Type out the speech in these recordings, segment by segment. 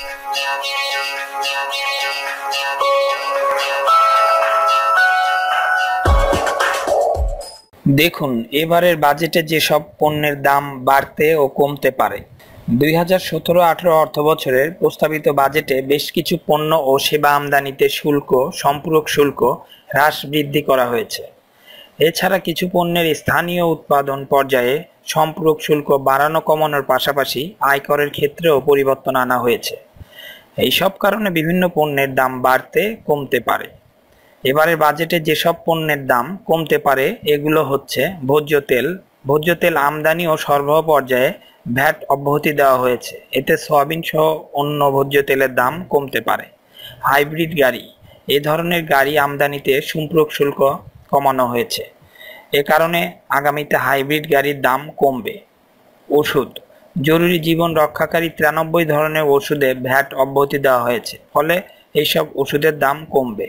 দেখুন এবারের বাজেটে যেসব পণ্যের দাম বাড়তে ও কমতে পারে দুই হাজার সতেরো আঠেরো অর্থ বছরের প্রস্তাবিত বাজেটে বেশ কিছু পণ্য ও সেবা আমদানিতে শুল্ক সম্পূরক শুল্ক হ্রাস বৃদ্ধি করা হয়েছে এছাড়া কিছু পণ্যের স্থানীয় উৎপাদন পর্যায়ে সম্পূরক শুল্ক বাড়ানো কমানোর পাশাপাশি আয়করের ক্ষেত্রেও পরিবর্তন আনা হয়েছে এইসব কারণে বিভিন্ন পণ্যের দাম বাড়তে কমতে পারে এবারের বাজেটে যেসব পণ্যের দাম কমতে পারে এগুলো হচ্ছে ভোজ্য তেল ভোজ্য তেল আমদানি ও সরবরাহ পর্যায়ে ভ্যাট অব্যাহতি দেওয়া হয়েছে এতে সয়াবিন সহ অন্য ভোজ্য তেলের দাম কমতে পারে হাইব্রিড গাড়ি এ ধরনের গাড়ি আমদানিতে সম্পূরক শুল্ক কমানো হয়েছে এ কারণে আগামীতে হাইব্রিড গাড়ির দাম কমবে ওষুধ জরুরি জীবন রক্ষাকারী তিরানব্বই ধরনের ওষুধে ভ্যাট অব্যাহতি দেওয়া হয়েছে ফলে এইসব ওষুধের দাম কমবে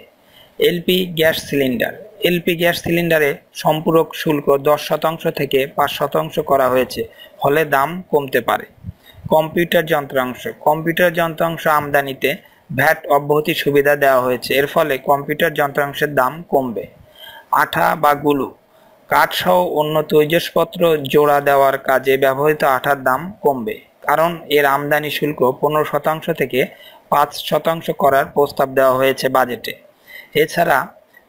LP gas cylinder LP gas সিলিন্ডারে সম্পূরক শুল্ক দশ শতাংশ থেকে পাঁচ শতাংশ করা হয়েছে ফলে দাম কমতে পারে কম্পিউটার যন্ত্রাংশ কম্পিউটার যন্ত্রাংশ আমদানিতে ভ্যাট অব্যাহতি সুবিধা দেওয়া হয়েছে এর ফলে কম্পিউটার যন্ত্রাংশের দাম কমবে আঠা বা গুলু কাঠসহ অন্য তৈজসপত্র জোড়া দেওয়ার কাজে ব্যবহৃত আঠার দাম কমবে কারণ এর আমদানি শুল্ক পনেরো শতাংশ থেকে পাঁচ শতাংশ করার প্রস্তাব দেওয়া হয়েছে বাজেটে এছাড়া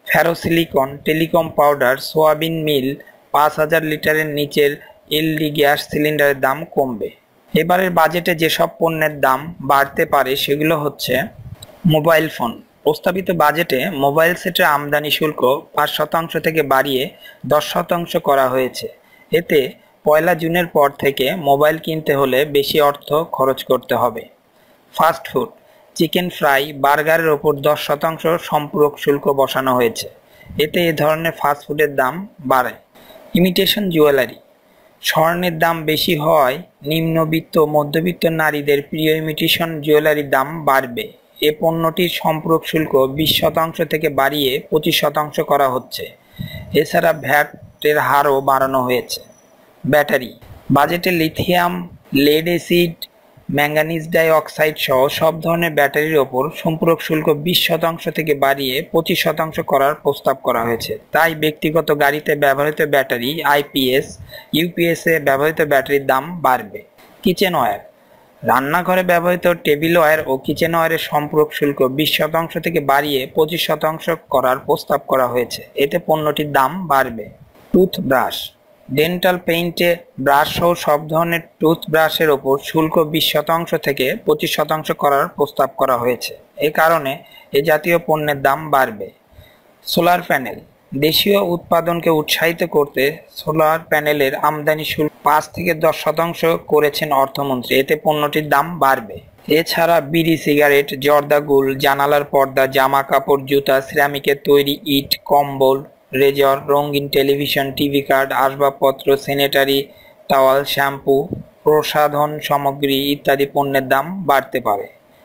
ferrosilicon telecom powder soybean mill পাঁচ হাজার লিটারের নিচের এলডি গ্যাস সিলিন্ডারের দাম কমবে এবারের বাজেটে যেসব পণ্যের দাম বাড়তে পারে সেগুলো হচ্ছে মোবাইল ফোন প্রস্তাবিত বাজেটে মোবাইল সেটের আমদানি শুল্ক পাঁচ শতাংশ থেকে বাড়িয়ে দশ শতাংশ করা হয়েছে এতে পয়লা জুনের পর থেকে মোবাইল কিনতে হলে বেশি অর্থ খরচ করতে হবে ফাস্ট ফুড চিকেন ফ্রাই বার্গারের ওপর দশ শতাংশ সম্পূরক শুল্ক বসানো হয়েছে এতে এ ধরনের ফাস্ট ফুডের দাম বাড়ে ইমিটেশন জুয়েলারি স্বর্ণের দাম বেশি হওয়ায় নিম্নবিত্ত মধ্যবিত্ত নারীদের প্রিয় ইমিটেশন জুয়েলারির দাম বাড়বে এ পণ্যটির সম্পূরক শুল্ক বিশ শতাংশ থেকে বাড়িয়ে পঁচিশ শতাংশ করা হচ্ছে এছাড়া ভ্যাটের হারও বাড়ানো হয়েছে ব্যাটারি বাজেটে lithium lead acid manganese dioxide সহ সব ধরনের ব্যাটারির ওপর সম্পূরক শুল্ক বিশ শতাংশ থেকে বাড়িয়ে পঁচিশ শতাংশ করার প্রস্তাব করা হয়েছে তাই ব্যক্তিগত গাড়িতে ব্যবহৃত ব্যাটারি আইপিএস ইউপিএসে ব্যবহৃত ব্যাটারির দাম বাড়বে কিচেন ওয়্যার রান্নাঘরে ব্যবহৃত টেবিল ওয়্যার ও কিচেন ওয়্যারের সম্পূরক শুল্ক বিশ শতাংশ থেকে বাড়িয়ে পঁচিশ শতাংশ করার প্রস্তাব করা হয়েছে এতে পণ্যটির দাম বাড়বে টুথব্রাশ ডেন্টাল পেইন্টে ব্রাশ সহ সব ধরনের টুথব্রাশের ওপর শুল্ক বিশ শতাংশ থেকে পঁচিশ শতাংশ করার প্রস্তাব করা হয়েছে এ কারণে এ জাতীয় পণ্যের দাম বাড়বে সোলার প্যানেল দেশীয় উৎপাদনকে উৎসাহিত করতে সোলার প্যানেলের আমদানি শুল্ক পাঁচ থেকে দশ শতাংশ করেছেন অর্থমন্ত্রী এতে পণ্যটির দাম বাড়বে এছাড়া বিড়ি সিগারেট জর্দা গুল জানালার পর্দা জামা কাপড় জুতা সিরামিকের তৈরি ইট কম্বল রেজর রঙিন টেলিভিশন টিভি কার্ড আসবাবপত্র স্যানিটারি টাওয়াল শ্যাম্পু প্রসাধন সামগ্রী ইত্যাদি পণ্যের দাম বাড়তে পারে